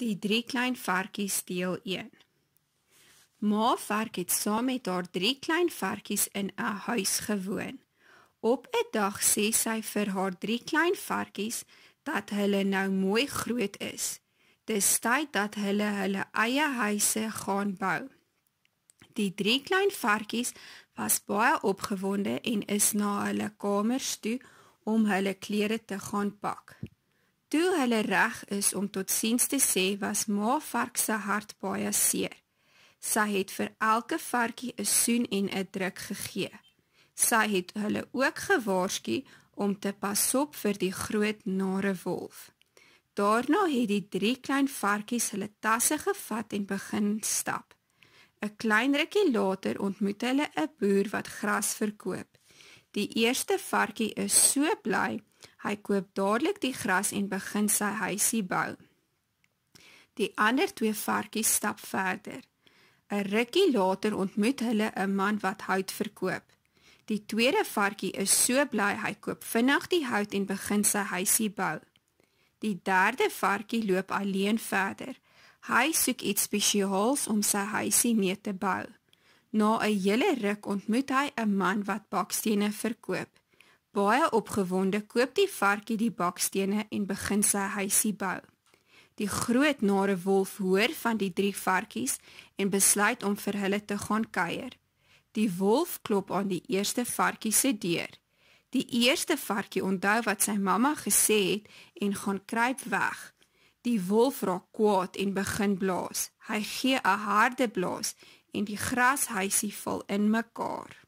Die drie klein varkies deel 1 Ma vark het saam met haar drie klein varkies in 'n huis gewoon. Op 'n dag sê sy vir haar drie klein varkies dat hulle nou mooi groot is. Dis tyd dat hulle hulle eie huise gaan bou. Die drie klein varkies was baie opgewonde en is na hulle kamers toe om hulle klere te gaan pak. Toe hulle reg is om tot siens te sê, was Ma Vark se hart baie seer. Sy het vir elke varkie 'n soen en 'n druk gegee. Sy het hulle ook gewaarsku om te pas op vir die groot nare wolf. Daarna het die drie klein varkies hulle tasse gevat en begin stap. 'n Klein rukkie later ontmoet hulle 'n boer wat gras verkoop. Die eerste varkie is so bly Hy koop dadelik die gras en begin sy huisie bou. Die ander twee varkies stap verder. 'n Rukkie later ontmoet hulle 'n man wat hout verkoop. Die tweede varkie is so bly hy koop vinnig die hout en begin sy huisie bou. Die derde varkie loop alleen verder. Hy soek iets spesiaals om sy huisie mee te bou. Na 'n hele ruk ontmoet hy 'n man wat bakstene verkoop. Baie opgewonde koop die varkie die bakstene en begin sy huisie bou. Die groot nare wolf hoor van die drie varkies en besluit om vir hulle te gaan kuier. Die wolf klop aan die eerste varkie se deur. Die eerste varkie onthou wat sy mamma gesê het en gaan kruip weg. Die wolf raak kwaad en begin blaas. Hy gee 'n harde blaas en die grashuisie val in mekaar.